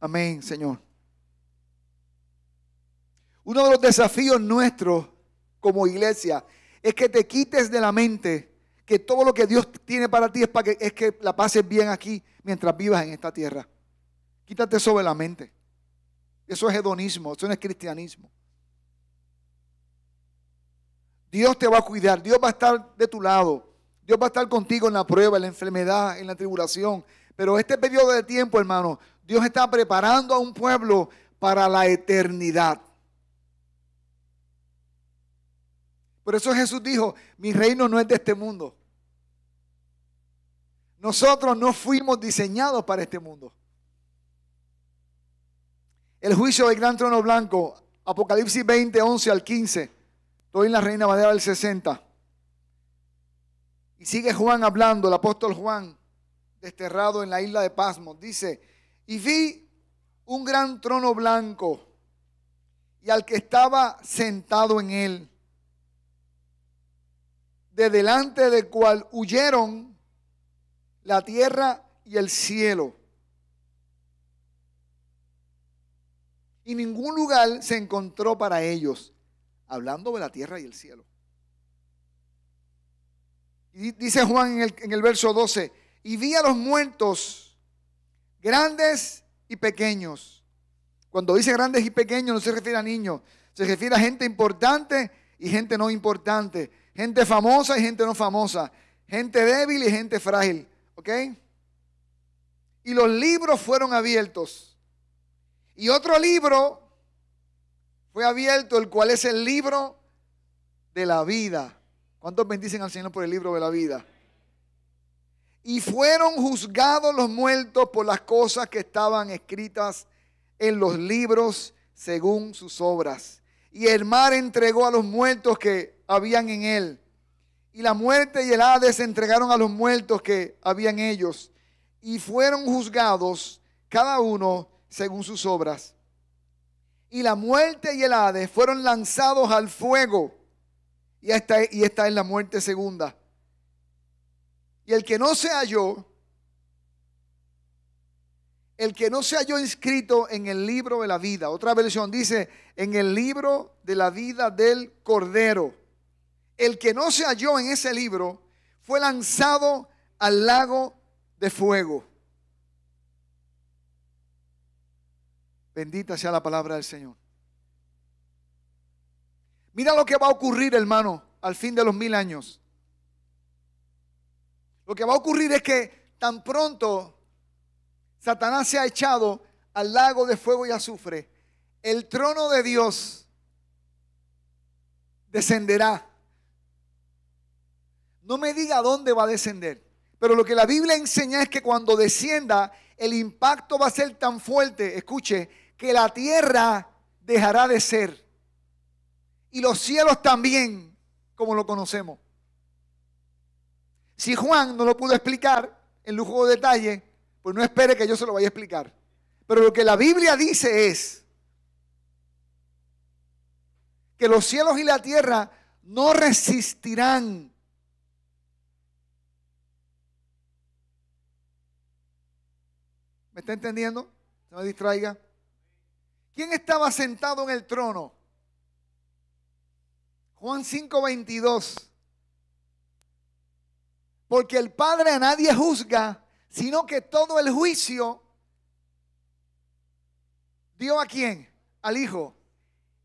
Amén, Señor. Uno de los desafíos nuestros como iglesia es que te quites de la mente que todo lo que Dios tiene para ti es, para que, es que la pases bien aquí mientras vivas en esta tierra. Quítate eso de la mente. Eso es hedonismo, eso no es cristianismo. Dios te va a cuidar, Dios va a estar de tu lado, Dios va a estar contigo en la prueba, en la enfermedad, en la tribulación. Pero este periodo de tiempo, hermano, Dios está preparando a un pueblo para la eternidad. Por eso Jesús dijo, mi reino no es de este mundo. Nosotros no fuimos diseñados para este mundo. El juicio del gran trono blanco, Apocalipsis 20, 11 al 15. Estoy en la Reina Madera del 60. Y sigue Juan hablando, el apóstol Juan, desterrado en la isla de Pasmo, Dice, y vi un gran trono blanco y al que estaba sentado en él, de delante del cual huyeron la tierra y el cielo. Y ningún lugar se encontró para ellos, hablando de la tierra y el cielo. Y dice Juan en el, en el verso 12, y vi a los muertos grandes y pequeños. Cuando dice grandes y pequeños no se refiere a niños, se refiere a gente importante y gente no importante, gente famosa y gente no famosa, gente débil y gente frágil, ¿ok? Y los libros fueron abiertos. Y otro libro fue abierto, el cual es el libro de la vida. ¿Cuántos bendicen al Señor por el libro de la vida? y fueron juzgados los muertos por las cosas que estaban escritas en los libros según sus obras. Y el mar entregó a los muertos que habían en él. Y la muerte y el Hades entregaron a los muertos que habían ellos. Y fueron juzgados cada uno según sus obras. Y la muerte y el Hades fueron lanzados al fuego. Y esta, y esta es la muerte segunda. Y el que no se halló, el que no se halló inscrito en el libro de la vida. Otra versión dice, en el libro de la vida del Cordero. El que no se halló en ese libro fue lanzado al lago de fuego. Bendita sea la palabra del Señor. Mira lo que va a ocurrir, hermano, al fin de los mil años. Lo que va a ocurrir es que tan pronto Satanás se ha echado al lago de fuego y azufre, el trono de Dios descenderá. No me diga dónde va a descender, pero lo que la Biblia enseña es que cuando descienda, el impacto va a ser tan fuerte, escuche, que la tierra dejará de ser y los cielos también, como lo conocemos. Si Juan no lo pudo explicar en lujo de detalle, pues no espere que yo se lo vaya a explicar. Pero lo que la Biblia dice es que los cielos y la tierra no resistirán ¿Me está entendiendo? No me distraiga. ¿Quién estaba sentado en el trono? Juan 5:22. Porque el Padre a nadie juzga, sino que todo el juicio dio a quién? Al Hijo.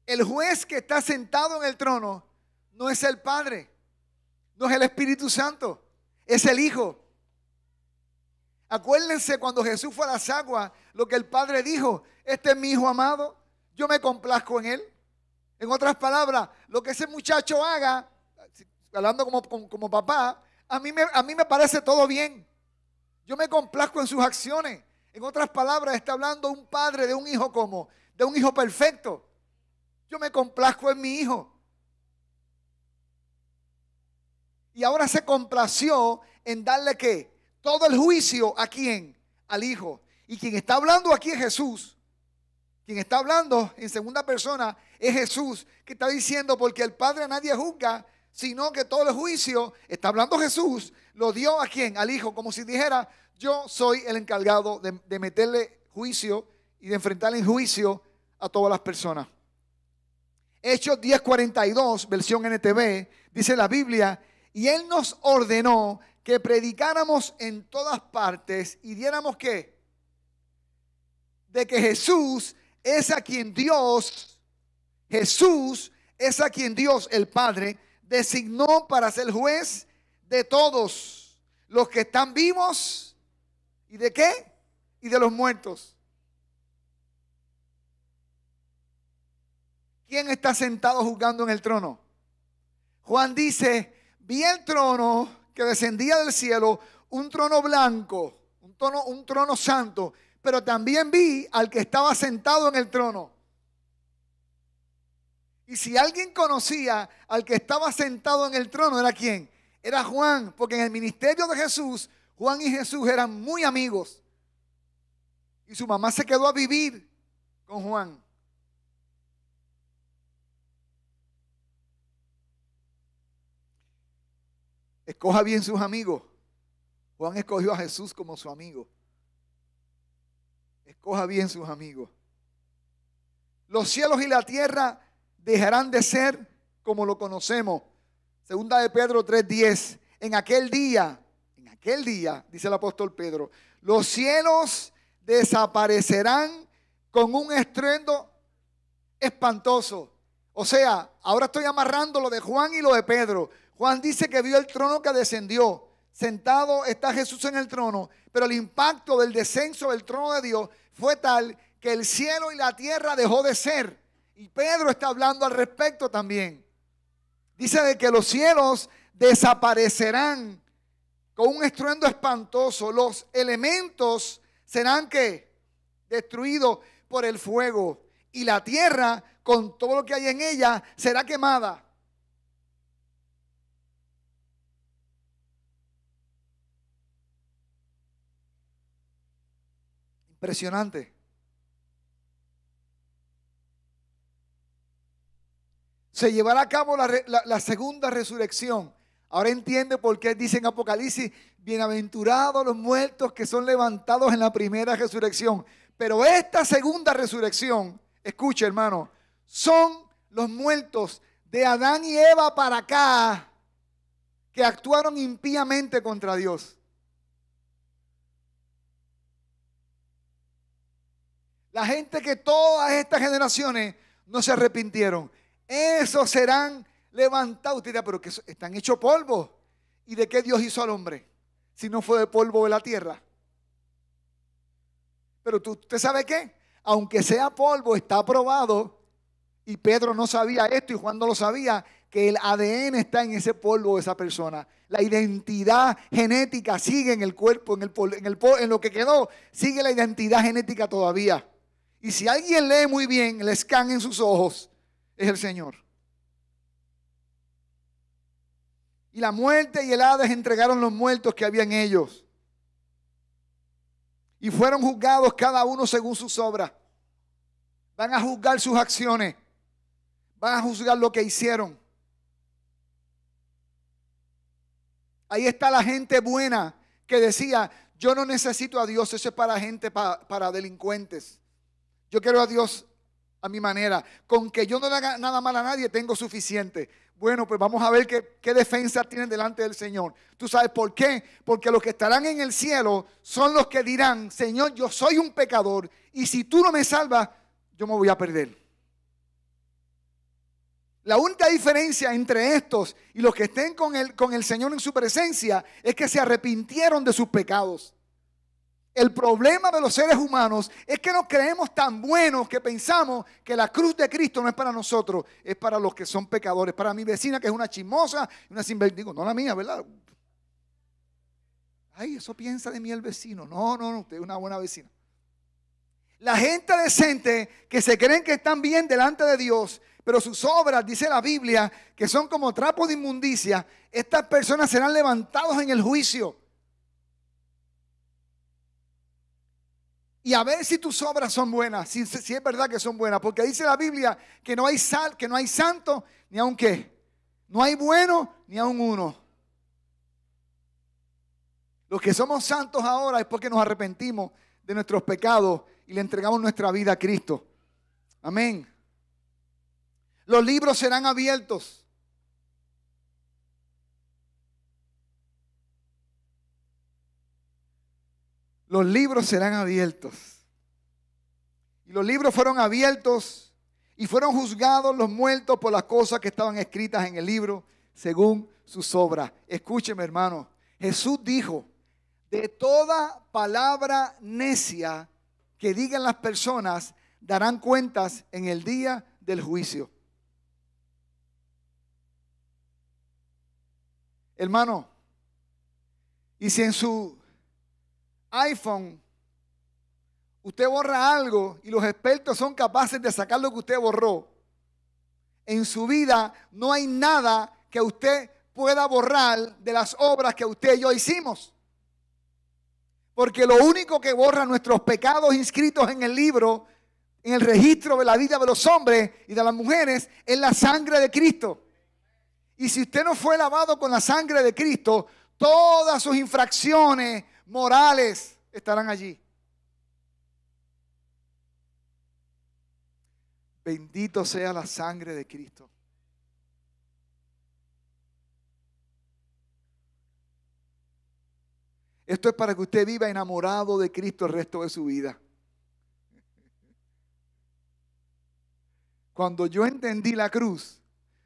El juez que está sentado en el trono no es el Padre, no es el Espíritu Santo, es el Hijo. Acuérdense cuando Jesús fue a las aguas, lo que el Padre dijo, este es mi Hijo amado, yo me complazco en él. En otras palabras, lo que ese muchacho haga, hablando como, como papá, a mí, me, parece todo bien. Yo me complazco en sus acciones. En otras palabras, está hablando un padre de un hijo como, de un hijo perfecto. Yo me complazco en mi hijo. Y ahora se complació en darle que todo el juicio a quién? Al hijo. Y quien está hablando aquí es Jesús. Quien está hablando en segunda persona es Jesús, que está diciendo, porque el Padre a nadie juzga, sino que todo el juicio, está hablando Jesús, lo dio a quien, al Hijo, como si dijera, yo soy el encargado de, meterle juicio y de enfrentarle en juicio a todas las personas. Hechos 10:42, versión NTV, dice la Biblia, y Él nos ordenó que predicáramos en todas partes y diéramos que De que Jesús es a quien Dios, Jesús es a quien Dios el Padre designó para ser juez de todos los que están vivos y de qué? Y de los muertos. ¿Quién está sentado juzgando en el trono? Juan dice, vi el trono que descendía del cielo, un trono blanco, un trono, un trono santo, pero también vi al que estaba sentado en el trono. Y si alguien conocía al que estaba sentado en el trono, ¿era quién? Era Juan, porque en el ministerio de Jesús, Juan y Jesús eran muy amigos. Y su mamá se quedó a vivir con Juan. Escoja bien sus amigos. Juan escogió a Jesús como su amigo. Escoja bien sus amigos. Los cielos y la tierra dejarán de ser como lo conocemos. Segunda de Pedro 3:10. En aquel día, en aquel día, dice el apóstol Pedro, los cielos desaparecerán con un estruendo espantoso. O sea, ahora estoy amarrando lo de Juan y lo de Pedro. Juan dice que vio el trono que descendió. Sentado está Jesús en el trono, pero el impacto del descenso del trono de Dios fue tal que el cielo y la tierra dejó de ser. Y Pedro está hablando al respecto también. Dice de que los cielos desaparecerán con un estruendo espantoso. Los elementos serán que destruidos por el fuego. Y la tierra, con todo lo que hay en ella, será quemada. Impresionante. se llevará a cabo la, segunda resurrección. Ahora entiende por qué Dicen Apocalipsis, bienaventurados los muertos que son levantados en la primera resurrección. Pero esta segunda resurrección, escuche hermano, son los muertos de Adán y Eva para acá que actuaron impíamente contra Dios. La gente que todas estas generaciones no se arrepintieron esos serán levantados. Usted dirá, pero que están hechos polvo. ¿Y de qué Dios hizo al hombre? Si no fue de polvo de la tierra. Pero tú, ¿usted sabe qué? Aunque sea polvo, está probado Y Pedro no sabía esto y Juan no lo sabía, que el ADN está en ese polvo de esa persona. La identidad genética sigue en el cuerpo, en, el, en, el en lo que quedó, sigue la identidad genética todavía. Y si alguien lee muy bien el scan en sus ojos, es el Señor. Y la muerte y el Hades entregaron los muertos que había en ellos. Y fueron juzgados cada uno según sus obras. Van a juzgar sus acciones. Van a juzgar lo que hicieron. Ahí está la gente buena que decía, yo no necesito a Dios, eso es para gente, para, para delincuentes. Yo quiero a Dios a mi manera. Con que yo no haga nada mal a nadie, tengo suficiente. Bueno, pues vamos a ver qué, defensa tienen delante del Señor. ¿Tú sabes por qué? Porque los que estarán en el cielo son los que dirán, Señor, yo soy un pecador y si tú no me salvas, yo me voy a perder. La única diferencia entre estos y los que estén con el Señor en su presencia es que se arrepintieron de sus pecados. El problema de los seres humanos es que nos creemos tan buenos que pensamos que la cruz de Cristo no es para nosotros, es para los que son pecadores, para mi vecina que es una chismosa, una sinvergüenza, no la mía, ¿verdad? Ay, eso piensa de mí el vecino. No, no, no, usted es una buena vecina. La gente decente que se creen que están bien delante de Dios, pero sus obras, dice la Biblia, que son como trapos de inmundicia, estas personas serán levantados en el juicio. y a ver si tus obras son buenas, si, es verdad que son buenas, porque dice la Biblia que no hay sal, que no hay santo, ni aun qué, no hay bueno, ni aun uno. Los que somos santos ahora es porque nos arrepentimos de nuestros pecados y le entregamos nuestra vida a Cristo. Amén. Los libros serán abiertos. los libros serán abiertos. Y los libros fueron abiertos y fueron juzgados los muertos por las cosas que estaban escritas en el libro según sus obras. Escúcheme, hermano. Jesús dijo, de toda palabra necia que digan las personas, darán cuentas en el día del juicio. Hermano, y si en su iPhone, usted borra algo y los expertos son capaces de sacar lo que usted borró. En su vida no hay nada que usted pueda borrar de las obras que usted y yo hicimos. Porque lo único que borra nuestros pecados inscritos en el libro, en el registro de la vida de los hombres y de las mujeres, es la sangre de Cristo. Y si usted no fue lavado con la sangre de Cristo, todas sus infracciones, morales estarán allí. Bendito sea la sangre de Cristo. Esto es para que usted viva enamorado de Cristo el resto de su vida. Cuando yo entendí la cruz,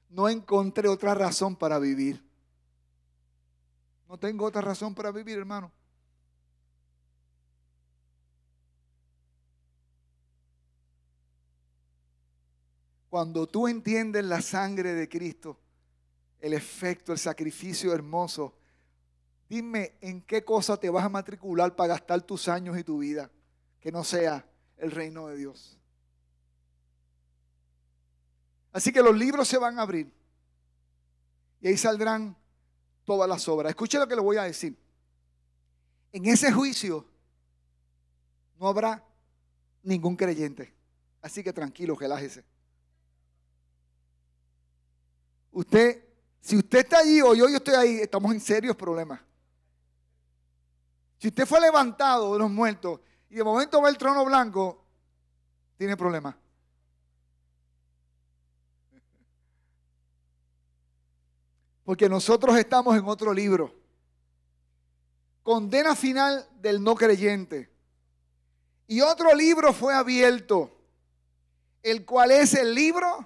no encontré otra razón para vivir. No tengo otra razón para vivir, hermano. Cuando tú entiendes la sangre de Cristo, el efecto, el sacrificio hermoso, dime en qué cosa te vas a matricular para gastar tus años y tu vida, que no sea el reino de Dios. Así que los libros se van a abrir y ahí saldrán todas las obras. Escuche lo que le voy a decir. En ese juicio no habrá ningún creyente. Así que tranquilo, relájese. Usted, si usted está allí o yo, yo estoy ahí, estamos en serios problemas. Si usted fue levantado de los muertos y de momento va el trono blanco, tiene problemas. Porque nosotros estamos en otro libro. Condena final del no creyente. Y otro libro fue abierto, el cual es el libro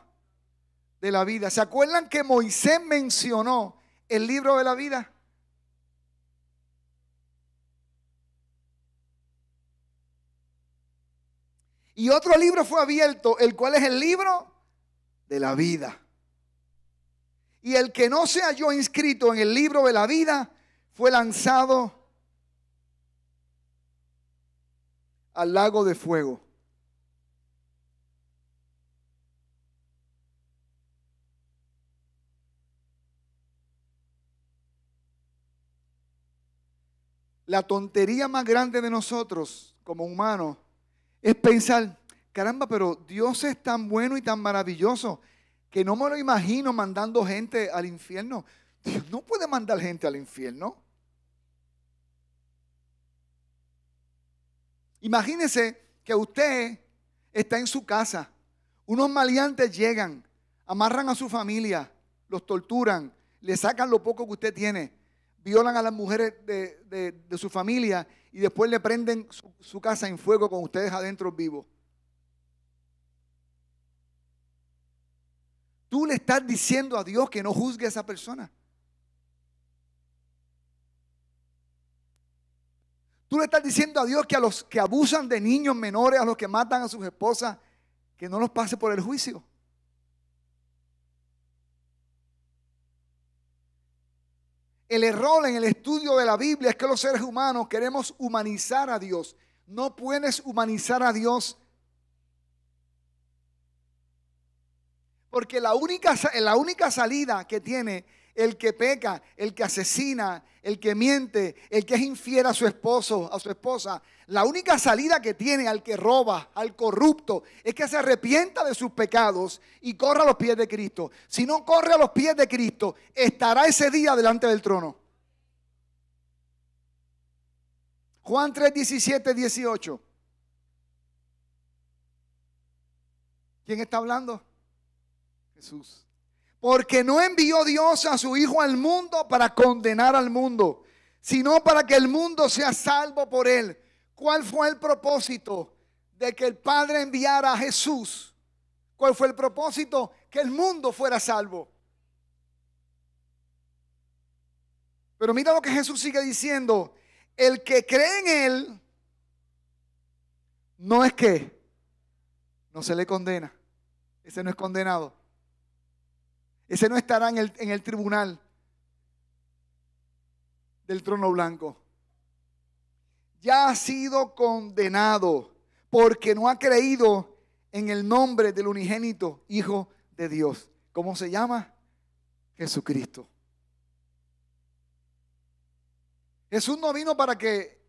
de la vida. ¿Se acuerdan que Moisés mencionó el libro de la vida? Y otro libro fue abierto, el cual es el libro de la vida. Y el que no se halló inscrito en el libro de la vida fue lanzado al lago de fuego. la tontería más grande de nosotros como humanos es pensar, caramba, pero Dios es tan bueno y tan maravilloso que no me lo imagino mandando gente al infierno. Dios no puede mandar gente al infierno. Imagínese que usted está en su casa, unos maleantes llegan, amarran a su familia, los torturan, le sacan lo poco que usted tiene, violan a las mujeres de, su familia y después le prenden su, su casa en fuego con ustedes adentro vivos. Tú le estás diciendo a Dios que no juzgue a esa persona. Tú le estás diciendo a Dios que a los que abusan de niños menores, a los que matan a sus esposas, que no los pase por el juicio. El error en el estudio de la Biblia es que los seres humanos queremos humanizar a Dios. No puedes humanizar a Dios. Porque la única, la única salida que tiene el que peca, el que asesina, el que miente, el que es infiel a su esposo, a su esposa, la única salida que tiene al que roba, al corrupto, es que se arrepienta de sus pecados y corra a los pies de Cristo. Si no corre a los pies de Cristo, estará ese día delante del trono. Juan 3, 17, 18. ¿Quién está hablando? Jesús. Porque no envió Dios a su Hijo al mundo para condenar al mundo, sino para que el mundo sea salvo por él. ¿Cuál fue el propósito de que el Padre enviara a Jesús? ¿Cuál fue el propósito? Que el mundo fuera salvo. Pero mira lo que Jesús sigue diciendo. El que cree en Él no es que no se le condena. Ese no es condenado. Ese no estará en el, tribunal del trono blanco. Ya ha sido condenado porque no ha creído en el nombre del unigénito Hijo de Dios. ¿Cómo se llama? Jesucristo. Jesús no vino para que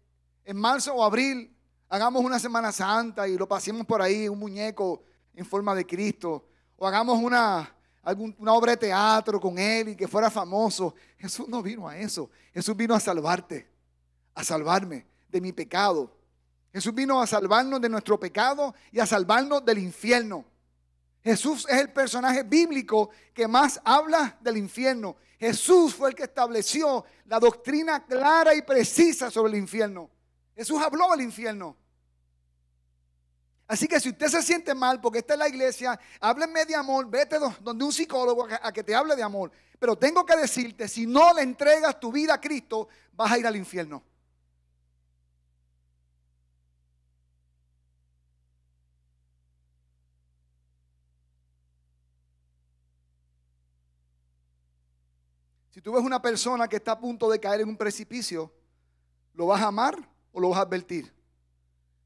en marzo o abril hagamos una Semana Santa y lo pasemos por ahí, un muñeco en forma de Cristo, o hagamos una, algún, una obra de teatro con él y que fuera famoso. Jesús no vino a eso. Jesús vino a salvarte, a salvarme de mi pecado. Jesús vino a salvarnos de nuestro pecado y a salvarnos del infierno. Jesús es el personaje bíblico que más habla del infierno. Jesús fue el que estableció la doctrina clara y precisa sobre el infierno. Jesús habló del infierno. Así que si usted se siente mal porque está en la iglesia, hábleme de amor, vete donde un psicólogo a que te hable de amor. Pero tengo que decirte, si no le entregas tu vida a Cristo, vas a ir al infierno. Si tú ves una persona que está a punto de caer en un precipicio, ¿lo vas a amar o lo vas a advertir?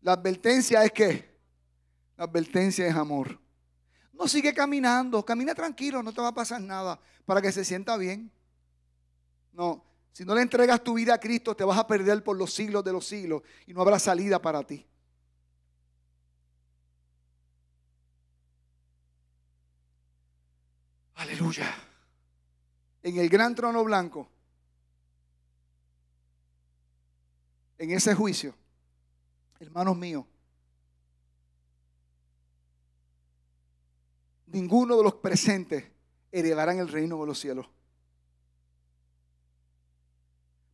La advertencia es que la advertencia es amor. No sigue caminando, camina tranquilo, no te va a pasar nada para que se sienta bien. No, si no le entregas tu vida a Cristo, te vas a perder por los siglos de los siglos y no habrá salida para ti. Aleluya. En el gran trono blanco, en ese juicio, hermanos míos, ninguno de los presentes heredarán el reino de los cielos.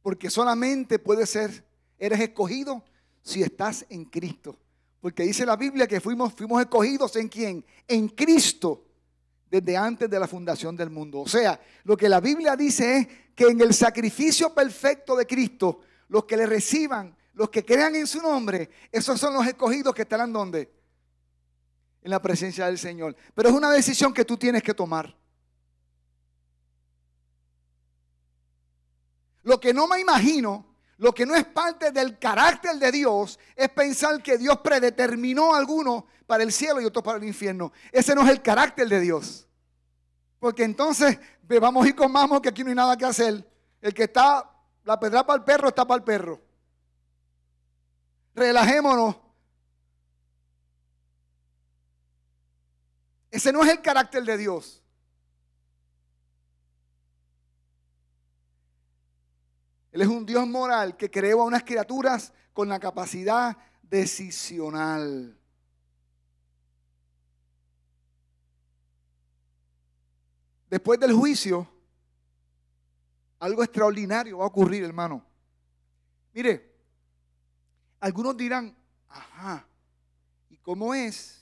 Porque solamente puede ser, eres escogido si estás en Cristo. Porque dice la Biblia que fuimos, fuimos escogidos en quién? En Cristo, desde antes de la fundación del mundo. O sea, lo que la Biblia dice es que en el sacrificio perfecto de Cristo, los que le reciban, los que crean en su nombre, esos son los escogidos que estarán donde? en la presencia del Señor. Pero es una decisión que tú tienes que tomar. Lo que no me imagino, lo que no es parte del carácter de Dios, es pensar que Dios predeterminó a algunos para el cielo y otros para el infierno. Ese no es el carácter de Dios. Porque entonces vamos a ir con que aquí no hay nada que hacer. El que está, la pedra para el perro está para el perro. Relajémonos Ese no es el carácter de Dios. Él es un Dios moral que creó a unas criaturas con la capacidad decisional. Después del juicio, algo extraordinario va a ocurrir, hermano. Mire, algunos dirán, ajá, ¿y cómo es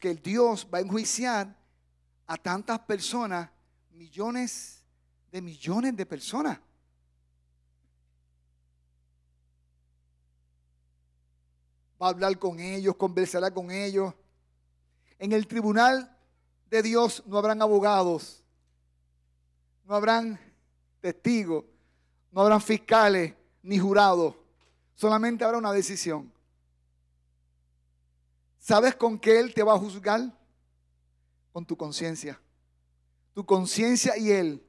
que, el Dios va a enjuiciar a tantas personas, millones de millones de personas. Va a hablar con ellos, conversará con ellos. En el tribunal de Dios no habrán abogados, no habrán testigos, no habrán fiscales ni jurados. Solamente habrá una decisión. ¿Sabes con qué Él te va a juzgar? Con tu conciencia. Tu conciencia y Él.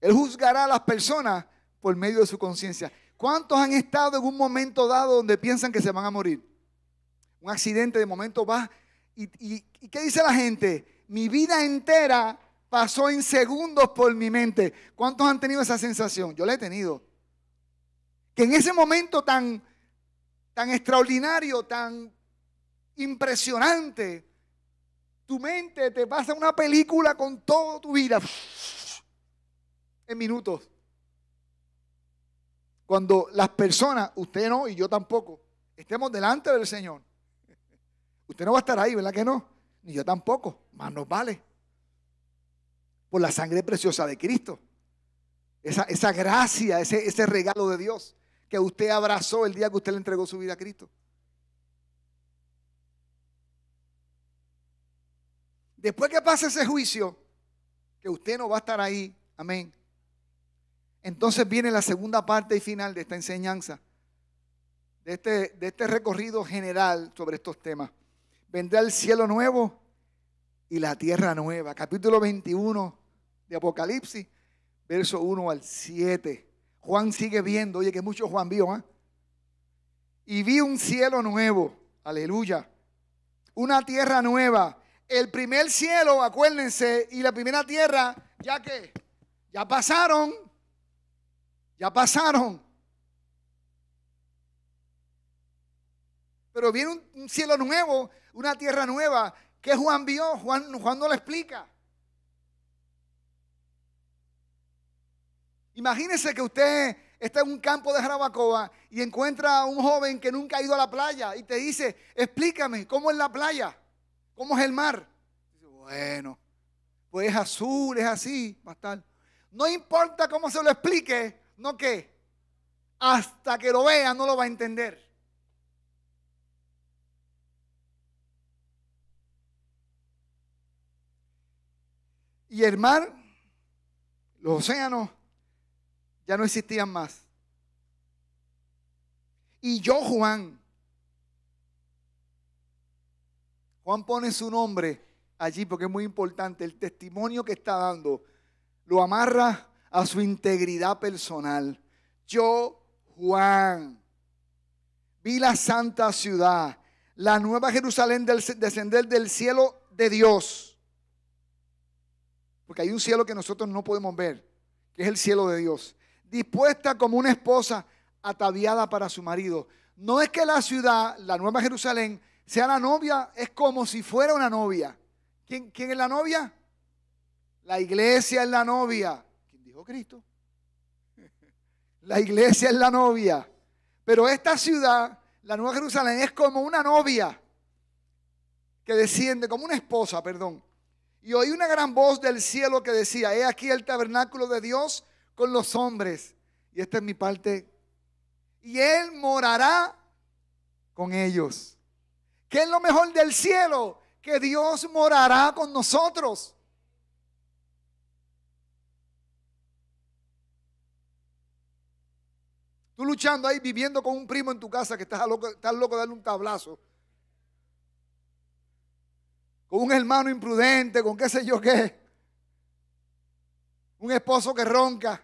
Él juzgará a las personas por medio de su conciencia. ¿Cuántos han estado en un momento dado donde piensan que se van a morir? Un accidente de momento va. ¿Y, qué dice la gente? Mi vida entera pasó en segundos por mi mente. ¿Cuántos han tenido esa sensación? Yo la he tenido que en ese momento tan, tan extraordinario, tan impresionante, tu mente te pasa una película con toda tu vida en minutos. Cuando las personas, usted no y yo tampoco, estemos delante del Señor. Usted no va a estar ahí, ¿verdad que no? Ni yo tampoco, más nos vale. Por la sangre preciosa de Cristo. Esa, gracia, ese regalo de Dios que usted abrazó el día que usted le entregó su vida a Cristo. Después que pase ese juicio, que usted no va a estar ahí, amén. Entonces viene la segunda parte y final de esta enseñanza, de este, de este recorrido general sobre estos temas. Vendrá el cielo nuevo y la tierra nueva. Capítulo 21 de Apocalipsis, verso 1 al 7. Juan sigue viendo, oye, que mucho Juan vio, ¿eh? Y vi un cielo nuevo, aleluya, una tierra nueva. El primer cielo, acuérdense, y la primera tierra, ya que ya pasaron, ya pasaron. Pero viene un, cielo nuevo, una tierra nueva. ¿Qué Juan vio? Juan, Juan no lo explica. Imagínese que usted está en un campo de Jarabacoa y encuentra a un joven que nunca ha ido a la playa y te dice, explícame, ¿cómo es la playa? ¿Cómo es el mar? bueno, pues es azul, es así, más tal. No importa cómo se lo explique, no que hasta que lo vea no lo va a entender. Y el mar, los océanos, ya no existían más. Y yo, Juan, Juan pone su nombre allí porque es muy importante el testimonio que está dando. Lo amarra a su integridad personal. Yo, Juan, vi la santa ciudad, la nueva Jerusalén del, descender del cielo de Dios. Porque hay un cielo que nosotros no podemos ver, que es el cielo de Dios dispuesta como una esposa ataviada para su marido. No es que la ciudad, la Nueva Jerusalén, sea la novia, es como si fuera una novia. ¿Quién, es la novia? La iglesia es la novia. ¿Quién dijo Cristo? La iglesia es la novia. Pero esta ciudad, la Nueva Jerusalén, es como una novia que desciende, como una esposa, perdón. Y oí una gran voz del cielo que decía, he aquí el tabernáculo de Dios con los hombres. Y esta es mi parte. Y Él morará con ellos. ¿Qué es lo mejor del cielo? Que Dios morará con nosotros. Tú luchando ahí, viviendo con un primo en tu casa que estás loco, estás loco de darle un tablazo. Con un hermano imprudente, con qué sé yo qué un esposo que ronca.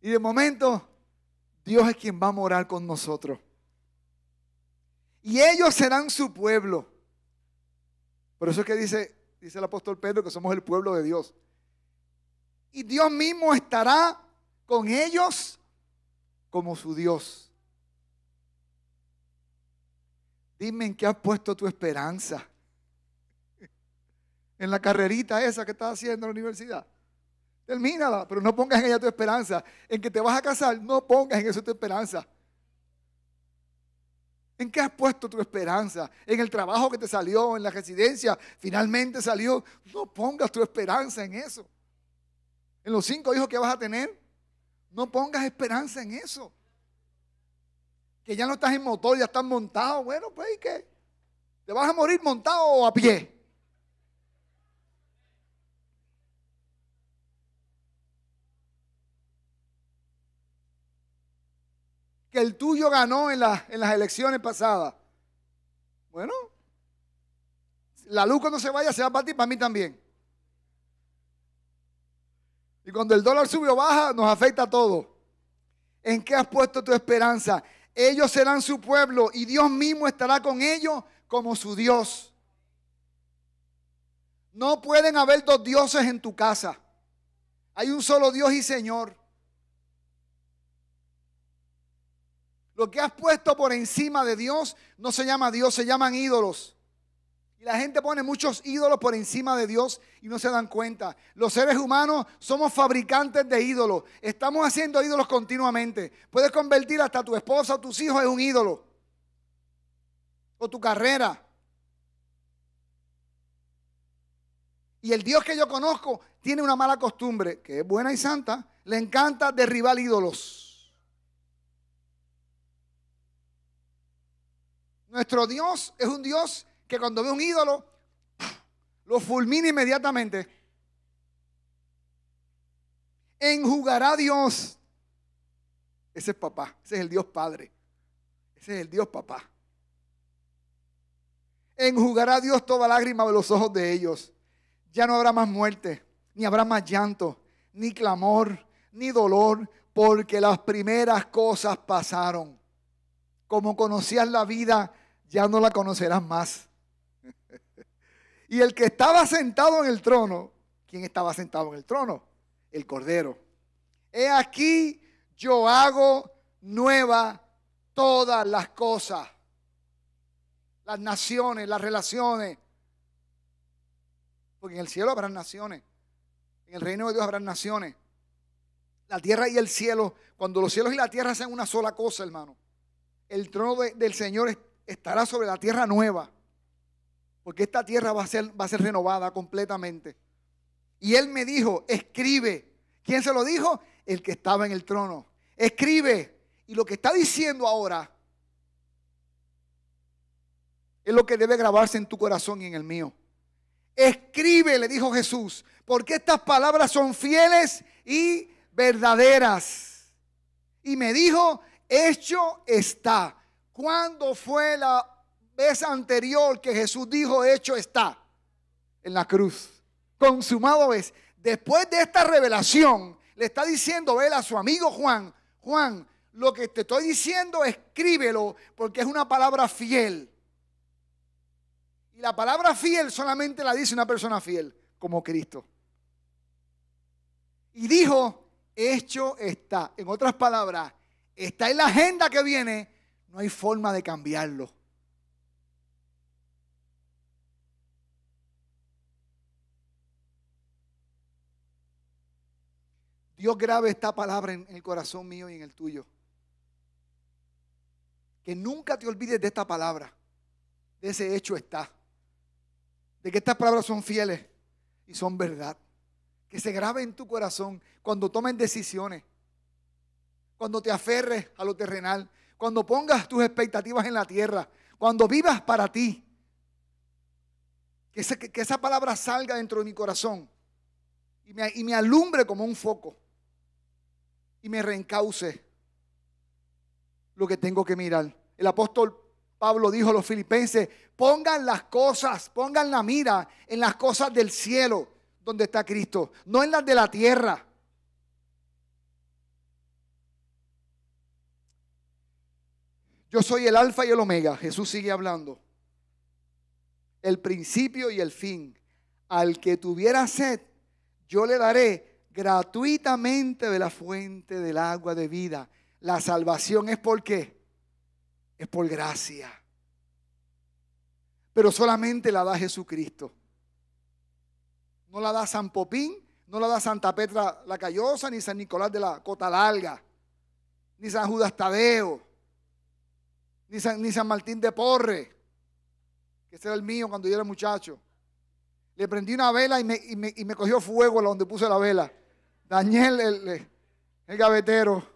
Y de momento, Dios es quien va a morar con nosotros. Y ellos serán su pueblo. Por eso es que dice, dice el apóstol Pedro que somos el pueblo de Dios. Y Dios mismo estará con ellos como su Dios. Dime en qué has puesto tu esperanza en la carrerita esa que estás haciendo en la universidad. Termínala, pero no pongas en ella tu esperanza. En que te vas a casar, no pongas en eso tu esperanza. ¿En qué has puesto tu esperanza? ¿En el trabajo que te salió? ¿En la residencia? ¿Finalmente salió? No pongas tu esperanza en eso. ¿En los cinco hijos que vas a tener? No pongas esperanza en eso. Que ya no estás en motor, ya estás montado. Bueno, pues ¿y qué? ¿Te vas a morir montado o a pie? que el tuyo ganó en, las elecciones pasadas. Bueno, la luz cuando se vaya se va para ti, para mí también. Y cuando el dólar sube o baja, nos afecta a todos. ¿En qué has puesto tu esperanza? Ellos serán su pueblo y Dios mismo estará con ellos como su Dios. No pueden haber dos dioses en tu casa. Hay un solo Dios y Señor. Lo que has puesto por encima de Dios no se llama Dios, se llaman ídolos. Y la gente pone muchos ídolos por encima de Dios y no se dan cuenta. Los seres humanos somos fabricantes de ídolos. Estamos haciendo ídolos continuamente. Puedes convertir hasta tu esposa o tus hijos en un ídolo. O tu carrera. Y el Dios que yo conozco tiene una mala costumbre, que es buena y santa. Le encanta derribar ídolos. Nuestro Dios es un Dios que cuando ve un ídolo, lo fulmina inmediatamente. Enjugará a Dios. Ese es papá, ese es el Dios Padre. Ese es el Dios papá. Enjugará Dios toda lágrima de los ojos de ellos. Ya no habrá más muerte, ni habrá más llanto, ni clamor, ni dolor, porque las primeras cosas pasaron. Como conocías la vida ya no la conocerás más. y el que estaba sentado en el trono, ¿quién estaba sentado en el trono? El Cordero. He aquí, yo hago nueva todas las cosas, las naciones, las relaciones. Porque en el cielo habrán naciones, en el reino de Dios habrán naciones. La tierra y el cielo, cuando los cielos y la tierra sean una sola cosa, hermano, el trono del Señor es estará sobre la tierra nueva, porque esta tierra va a ser, va a ser renovada completamente. Y él me dijo, escribe. ¿Quién se lo dijo? El que estaba en el trono. Escribe. Y lo que está diciendo ahora es lo que debe grabarse en tu corazón y en el mío. Escribe, le dijo Jesús, porque estas palabras son fieles y verdaderas. Y me dijo, hecho está. ¿Cuándo fue la vez anterior que Jesús dijo, hecho está? En la cruz. Consumado es. Después de esta revelación, le está diciendo él a su amigo Juan, Juan, lo que te estoy diciendo, escríbelo, porque es una palabra fiel. Y la palabra fiel solamente la dice una persona fiel, como Cristo. Y dijo, hecho está. En otras palabras, está en la agenda que viene no hay forma de cambiarlo. Dios grabe esta palabra en el corazón mío y en el tuyo. Que nunca te olvides de esta palabra. De ese hecho está. De que estas palabras son fieles y son verdad. Que se grabe en tu corazón cuando tomen decisiones. Cuando te aferres a lo terrenal cuando pongas tus expectativas en la tierra, cuando vivas para ti. Que, esa, que esa palabra salga dentro de mi corazón y me, y me alumbre como un foco y me reencauce lo que tengo que mirar. El apóstol Pablo dijo a los filipenses, pongan las cosas, pongan la mira en las cosas del cielo donde está Cristo, no en las de la tierra. Yo soy el alfa y el omega. Jesús sigue hablando. El principio y el fin. Al que tuviera sed, yo le daré gratuitamente de la fuente del agua de vida. La salvación es por qué? Es por gracia. Pero solamente la da Jesucristo. No la da San Popín, no la da Santa Petra la Callosa, ni San Nicolás de la Cota Larga, ni San Judas Tadeo ni San, Martín de Porre, que ese era el mío cuando yo era muchacho. Le prendí una vela y me, cogió fuego donde puse la vela. Daniel el, el, gavetero.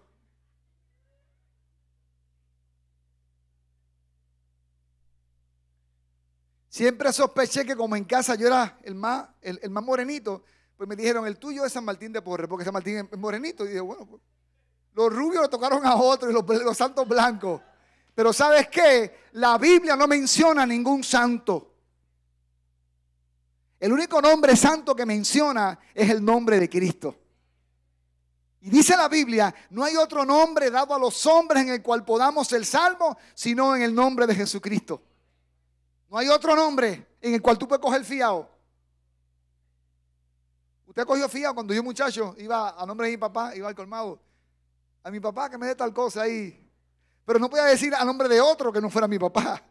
Siempre sospeché que como en casa yo era el más, el, más morenito, pues me dijeron, el tuyo es San Martín de Porre, porque San Martín es morenito. Y dije, bueno, pues, los rubios lo tocaron a otro y los, los santos blancos. Pero ¿sabes qué? La Biblia no menciona ningún santo. El único nombre santo que menciona es el nombre de Cristo. Y dice la Biblia, no hay otro nombre dado a los hombres en el cual podamos ser salvos, sino en el nombre de Jesucristo. No hay otro nombre en el cual tú puedes coger fiado. Usted cogió fiado cuando yo muchacho iba a nombre de mi papá, iba al colmado. A mi papá que me dé tal cosa ahí, pero no podía decir a nombre de otro que no fuera mi papá.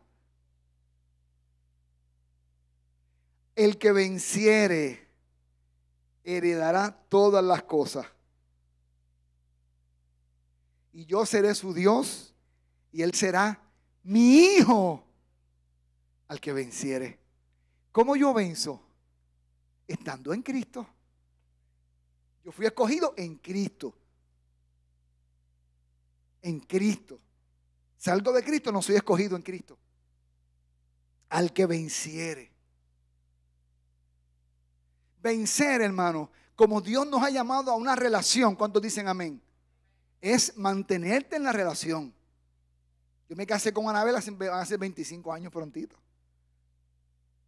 El que venciere heredará todas las cosas. Y yo seré su Dios y él será mi hijo al que venciere. ¿Cómo yo venzo? Estando en Cristo. Yo fui escogido en Cristo. En Cristo. Salgo de Cristo, no soy escogido en Cristo. Al que venciere. Vencer, hermano, como Dios nos ha llamado a una relación, ¿cuántos dicen amén? Es mantenerte en la relación. Yo me casé con Anabel hace, hace 25 años prontito.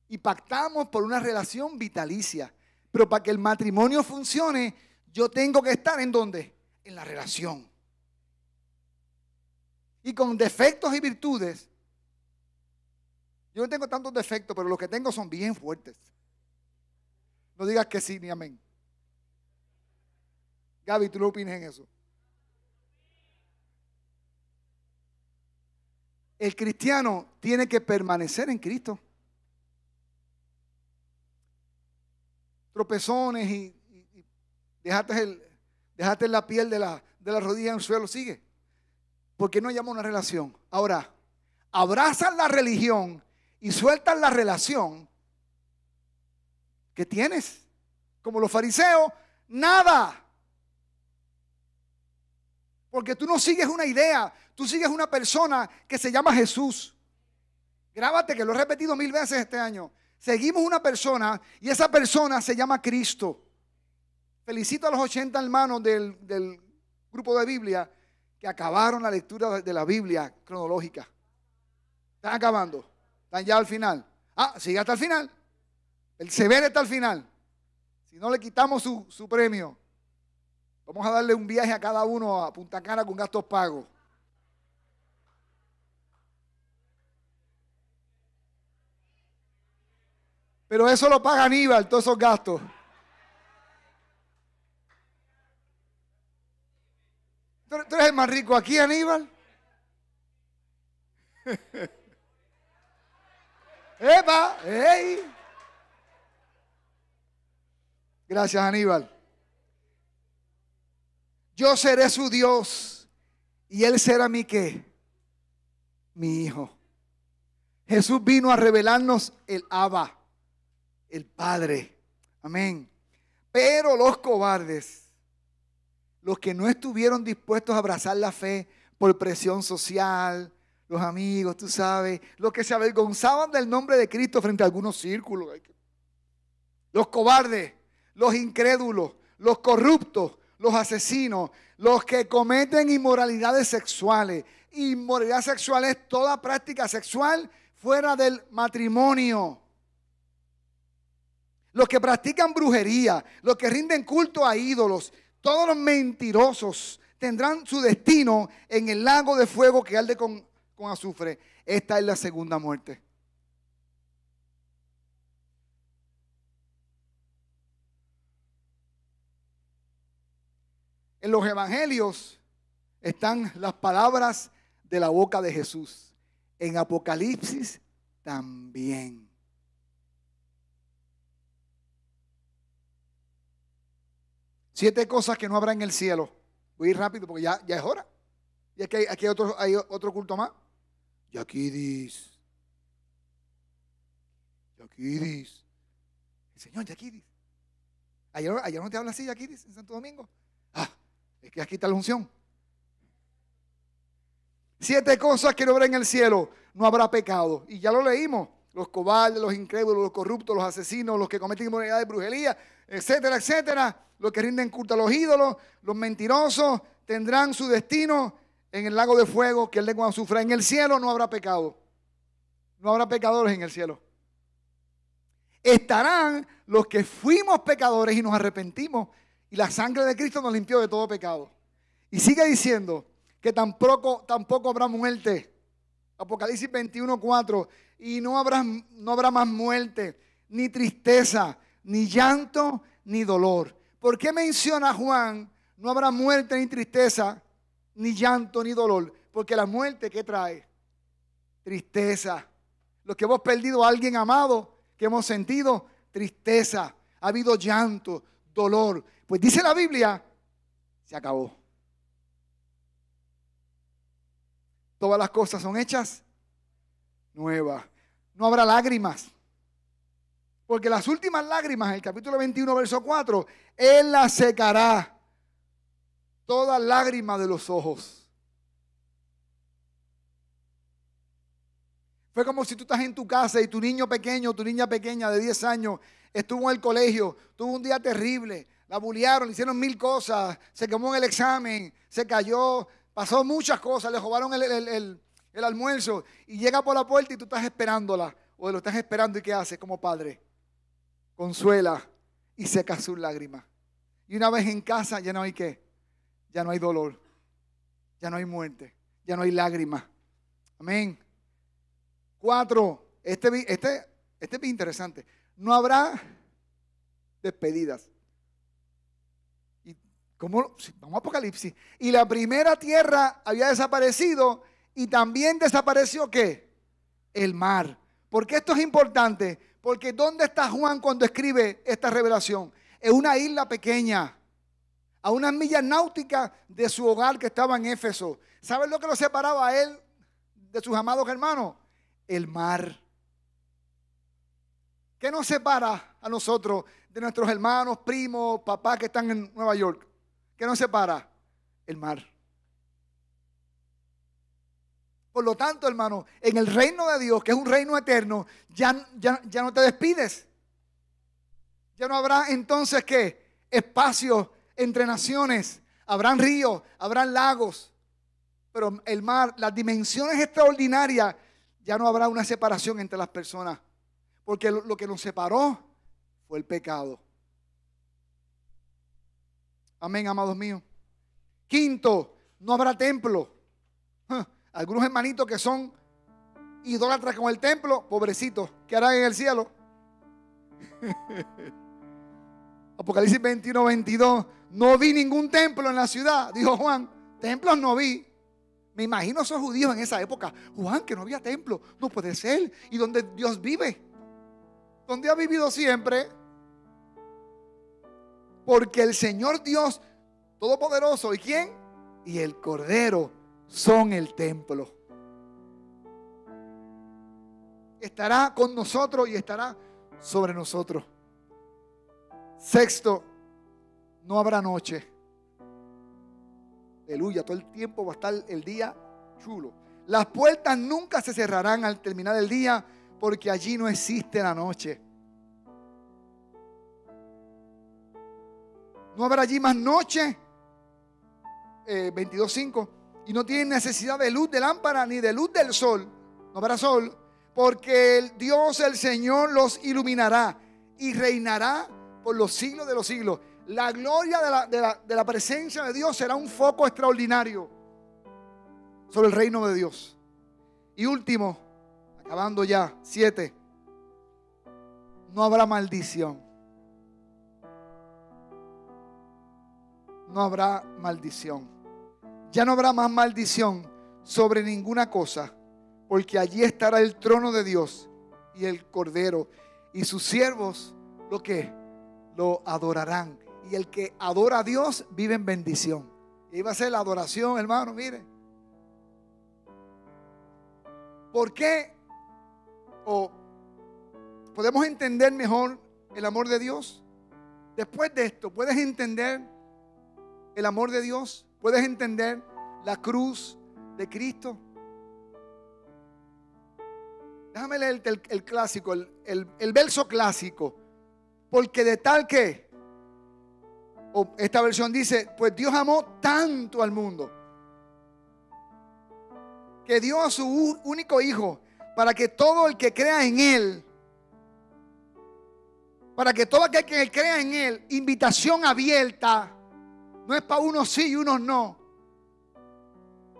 Y pactamos por una relación vitalicia. Pero para que el matrimonio funcione, yo tengo que estar en dónde? En la relación y con defectos y virtudes. Yo no tengo tantos defectos, pero los que tengo son bien fuertes. No digas que sí ni amén. Gaby, ¿tú no opinas en eso? El cristiano tiene que permanecer en Cristo. Tropezones y, dejarte la piel de la, de la rodilla en el suelo, sigue porque no llama una relación. Ahora, abrazan la religión y sueltan la relación que tienes. Como los fariseos, nada. Porque tú no sigues una idea, tú sigues una persona que se llama Jesús. Grábate que lo he repetido mil veces este año. Seguimos una persona y esa persona se llama Cristo. Felicito a los 80 hermanos del grupo de Biblia que acabaron la lectura de la Biblia cronológica. Están acabando. Están ya al final. Ah, sigue hasta el final. El Sever está al final. Si no le quitamos su, su premio, vamos a darle un viaje a cada uno a Punta Cana con gastos pagos. Pero eso lo paga Aníbal, todos esos gastos. ¿Tú, eres el más rico aquí, Aníbal? ¡Epa! Gracias, Aníbal. Yo seré su Dios y él será mi qué? Mi hijo. Jesús vino a revelarnos el Abba, el Padre. Amén. Pero los cobardes los que no estuvieron dispuestos a abrazar la fe por presión social, los amigos, tú sabes, los que se avergonzaban del nombre de Cristo frente a algunos círculos, los cobardes, los incrédulos, los corruptos, los asesinos, los que cometen inmoralidades sexuales. Inmoralidad sexual es toda práctica sexual fuera del matrimonio. Los que practican brujería, los que rinden culto a ídolos, todos los mentirosos tendrán su destino en el lago de fuego que arde con, con azufre. Esta es la segunda muerte. En los evangelios están las palabras de la boca de Jesús. En Apocalipsis también. Siete cosas que no habrá en el cielo. Voy rápido porque ya, es hora. Y es que aquí hay otro, hay otro culto más. Yaquidis. Yaquidis. El señor Yaquidis. Ayer, ayer no te habla así, Yaquidis, en Santo Domingo. Ah, es que aquí está la unción. Siete cosas que no habrá en el cielo. No habrá pecado. Y ya lo leímos. Los cobardes, los incrédulos, los corruptos, los asesinos, los que cometen inmoralidad de brujería, etcétera, etcétera los que rinden culto a los ídolos, los mentirosos tendrán su destino en el lago de fuego que el a sufra. En el cielo no habrá pecado. No habrá pecadores en el cielo. Estarán los que fuimos pecadores y nos arrepentimos. Y la sangre de Cristo nos limpió de todo pecado. Y sigue diciendo que tampoco, tampoco habrá muerte. Apocalipsis 21, 4. Y no habrá, no habrá más muerte, ni tristeza, ni llanto, ni dolor ¿Por qué menciona Juan, no habrá muerte ni tristeza, ni llanto ni dolor? Porque la muerte ¿qué trae tristeza. Los que hemos perdido a alguien amado, que hemos sentido tristeza, ha habido llanto, dolor. Pues dice la Biblia, se acabó. Todas las cosas son hechas nuevas. No habrá lágrimas, porque las últimas lágrimas, el capítulo 21, verso 4, Él las secará. Toda lágrima de los ojos. Fue como si tú estás en tu casa y tu niño pequeño, tu niña pequeña de 10 años, estuvo en el colegio, tuvo un día terrible, la bullearon, le hicieron mil cosas, se quemó en el examen, se cayó, pasó muchas cosas, le robaron el, almuerzo y llega por la puerta y tú estás esperándola o lo estás esperando y qué hace como padre consuela y seca sus lágrimas. Y una vez en casa ya no hay qué, ya no hay dolor, ya no hay muerte, ya no hay lágrimas. Amén. Cuatro, este, este, este es interesante. No habrá despedidas. Y como vamos a Apocalipsis. Y la primera tierra había desaparecido y también desapareció qué? El mar. Porque esto es importante porque ¿dónde está Juan cuando escribe esta revelación? En una isla pequeña, a unas millas náuticas de su hogar que estaba en Éfeso. ¿Sabes lo que lo separaba a él de sus amados hermanos? El mar. ¿Qué nos separa a nosotros de nuestros hermanos, primos, papás que están en Nueva York? ¿Qué nos separa? El mar. Por lo tanto, hermano, en el reino de Dios, que es un reino eterno, ya, ya, no te despides. Ya no habrá entonces qué? Espacio entre naciones. Habrán ríos, habrán lagos. Pero el mar, las dimensiones extraordinarias, ya no habrá una separación entre las personas. Porque lo, lo que nos separó fue el pecado. Amén, amados míos. Quinto, no habrá templo. Algunos hermanitos que son idólatras con el templo, pobrecitos, ¿qué harán en el cielo? Apocalipsis 21, 22. No vi ningún templo en la ciudad, dijo Juan. Templos no vi. Me imagino esos judíos en esa época. Juan, que no había templo. No puede ser. ¿Y donde Dios vive? Donde ha vivido siempre. Porque el Señor Dios Todopoderoso. ¿Y quién? Y el Cordero son el templo. Estará con nosotros y estará sobre nosotros. Sexto, no habrá noche. Aleluya, todo el tiempo va a estar el día chulo. Las puertas nunca se cerrarán al terminar el día porque allí no existe la noche. No habrá allí más noche. Eh, 22.5 y no tienen necesidad de luz de lámpara ni de luz del sol, no habrá sol, porque el Dios el Señor los iluminará y reinará por los siglos de los siglos. La gloria de la, de la presencia de Dios será un foco extraordinario sobre el reino de Dios. Y último, acabando ya, siete, no habrá maldición. No habrá maldición. Ya no habrá más maldición sobre ninguna cosa, porque allí estará el trono de Dios y el Cordero, y sus siervos lo que lo adorarán. Y el que adora a Dios vive en bendición. Y va a ser la adoración, hermano, mire. ¿Por qué? O podemos entender mejor el amor de Dios. Después de esto, ¿puedes entender el amor de Dios? ¿Puedes entender la cruz de Cristo? Déjame leerte el, clásico, el, verso clásico. Porque de tal que, esta versión dice, pues Dios amó tanto al mundo que dio a su único hijo para que todo el que crea en él, para que todo aquel que crea en él, invitación abierta, no es para unos sí y unos no.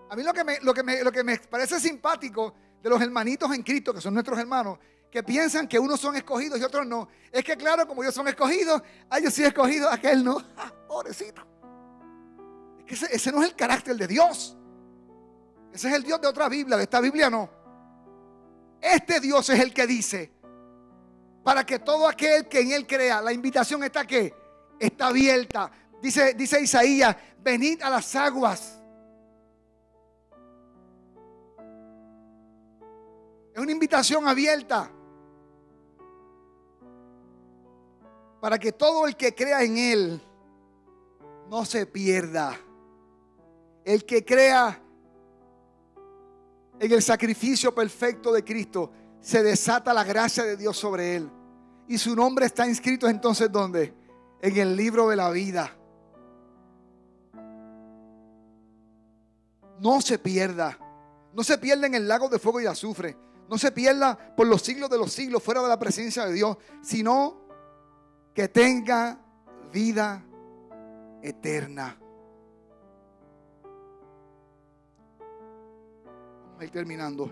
A mí lo que, me, lo, lo que me parece simpático de los hermanitos en Cristo, que son nuestros hermanos, que piensan que unos son escogidos y otros no, es que claro, como ellos son escogidos, ellos ah, yo sí he escogido, aquel no. Ah, pobrecito. Es que ese, no es el carácter de Dios. Ese es el Dios de otra Biblia, de esta Biblia no. Este Dios es el que dice, para que todo aquel que en él crea, la invitación está que está abierta Dice, Isaías, venid a las aguas. Es una invitación abierta para que todo el que crea en Él no se pierda. El que crea en el sacrificio perfecto de Cristo, se desata la gracia de Dios sobre Él. Y su nombre está inscrito entonces ¿dónde? En el libro de la vida. no se pierda. No se pierda en el lago de fuego y azufre. No se pierda por los siglos de los siglos fuera de la presencia de Dios, sino que tenga vida eterna. Vamos a ir terminando.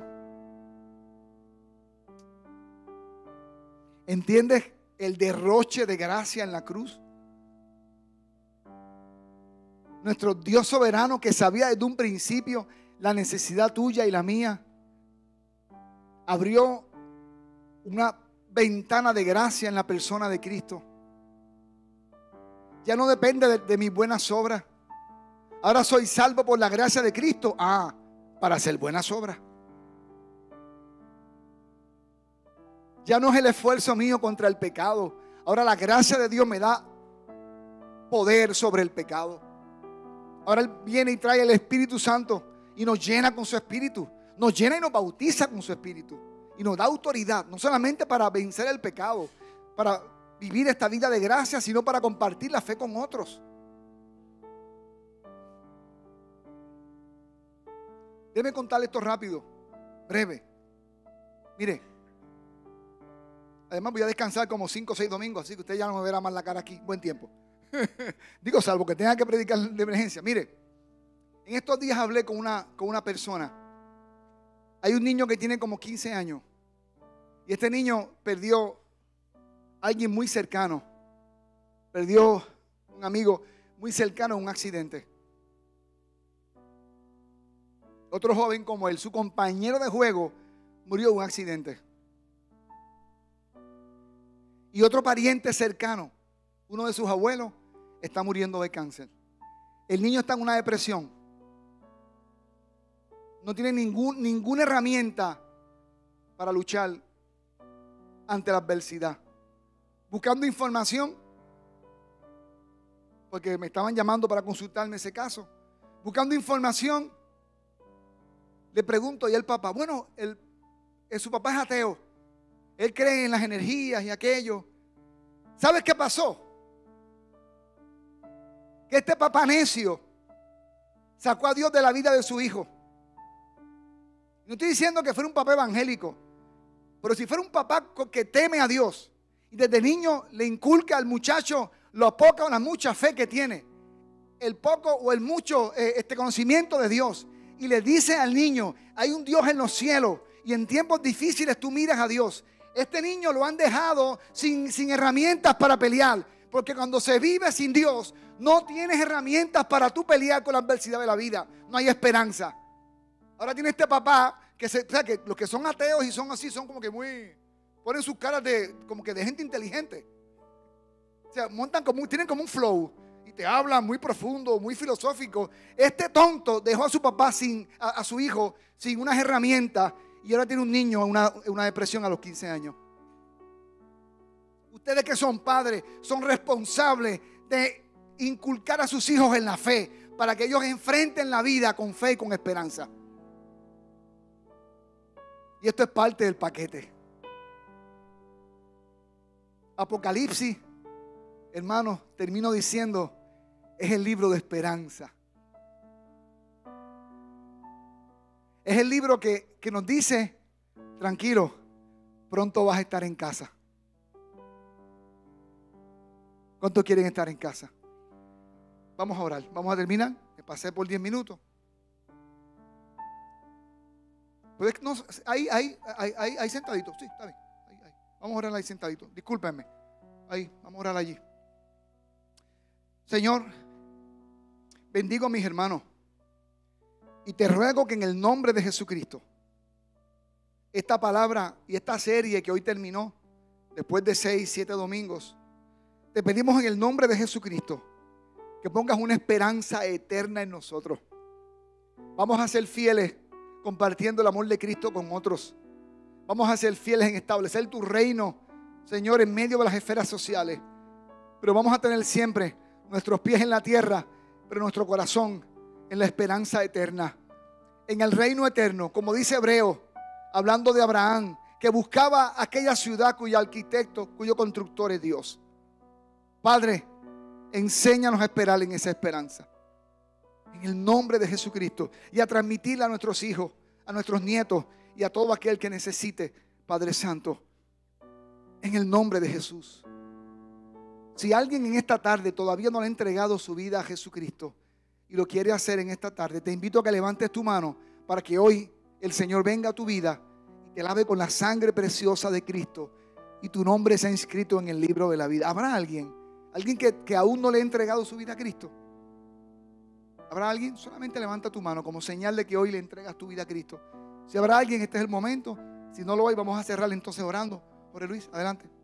¿Entiendes el derroche de gracia en la cruz? nuestro Dios soberano que sabía desde un principio la necesidad tuya y la mía, abrió una ventana de gracia en la persona de Cristo. Ya no depende de, mis buenas obras. Ahora soy salvo por la gracia de Cristo. Ah, para hacer buenas obras. Ya no es el esfuerzo mío contra el pecado. Ahora la gracia de Dios me da poder sobre el pecado. Ahora Él viene y trae el Espíritu Santo y nos llena con su Espíritu. Nos llena y nos bautiza con su Espíritu. Y nos da autoridad, no solamente para vencer el pecado, para vivir esta vida de gracia, sino para compartir la fe con otros. Déjeme contarle esto rápido, breve. Mire, además voy a descansar como 5 o 6 domingos, así que usted ya no me verá más la cara aquí. Buen tiempo. Digo, salvo que tenga que predicar de emergencia. Mire, en estos días hablé con una, con una persona. Hay un niño que tiene como 15 años. Y este niño perdió a alguien muy cercano. Perdió un amigo muy cercano en un accidente. Otro joven como él, su compañero de juego, murió en un accidente. Y otro pariente cercano, uno de sus abuelos, está muriendo de cáncer. El niño está en una depresión. No tiene ningún, ninguna herramienta para luchar ante la adversidad. Buscando información, porque me estaban llamando para consultarme ese caso. Buscando información, le pregunto y el papá, bueno, eh, su papá es ateo. Él cree en las energías y aquello. ¿Sabes qué pasó? que este papá necio sacó a Dios de la vida de su hijo. No estoy diciendo que fuera un papá evangélico, pero si fuera un papá que teme a Dios y desde niño le inculca al muchacho lo poca o la mucha fe que tiene, el poco o el mucho eh, este conocimiento de Dios, y le dice al niño, hay un Dios en los cielos y en tiempos difíciles tú miras a Dios. Este niño lo han dejado sin, sin herramientas para pelear, porque cuando se vive sin Dios, no tienes herramientas para tú pelear con la adversidad de la vida. No hay esperanza. Ahora tiene este papá que, los que son ateos y son así son como que muy. ponen sus caras de, como que de gente inteligente. O sea, montan como, tienen como un flow y te hablan muy profundo, muy filosófico. Este tonto dejó a su papá sin, a, su hijo sin unas herramientas y ahora tiene un niño, una, una depresión a los 15 años. Ustedes que son padres son responsables de inculcar a sus hijos en la fe para que ellos enfrenten la vida con fe y con esperanza. Y esto es parte del paquete. Apocalipsis, hermanos, termino diciendo, es el libro de esperanza. Es el libro que, que nos dice, tranquilo, pronto vas a estar en casa. ¿Cuántos quieren estar en casa? Vamos a orar. Vamos a terminar. Me pasé por 10 minutos. Pues ahí, ahí, ahí, ahí, sentadito. Sí, está bien. Vamos a orar ahí sentadito. Discúlpenme. Ahí, vamos a orar allí. Señor, bendigo a mis hermanos. Y te ruego que en el nombre de Jesucristo, esta palabra y esta serie que hoy terminó, después de seis, siete domingos, te pedimos en el nombre de Jesucristo que pongas una esperanza eterna en nosotros. Vamos a ser fieles compartiendo el amor de Cristo con otros. Vamos a ser fieles en establecer tu reino, Señor, en medio de las esferas sociales. Pero vamos a tener siempre nuestros pies en la tierra, pero nuestro corazón en la esperanza eterna, en el reino eterno, como dice Hebreo, hablando de Abraham, que buscaba aquella ciudad cuyo arquitecto, cuyo constructor es Dios. Padre, enséñanos a esperar en esa esperanza. En el nombre de Jesucristo. Y a transmitirla a nuestros hijos, a nuestros nietos y a todo aquel que necesite, Padre Santo. En el nombre de Jesús. Si alguien en esta tarde todavía no le ha entregado su vida a Jesucristo y lo quiere hacer en esta tarde, te invito a que levantes tu mano para que hoy el Señor venga a tu vida y te lave con la sangre preciosa de Cristo y tu nombre sea inscrito en el libro de la vida. ¿Habrá alguien? Alguien que, aún no le ha entregado su vida a Cristo. ¿Habrá alguien? Solamente levanta tu mano como señal de que hoy le entregas tu vida a Cristo. Si habrá alguien, este es el momento. Si no lo hay, vamos a cerrar entonces orando. Jorge Luis, adelante.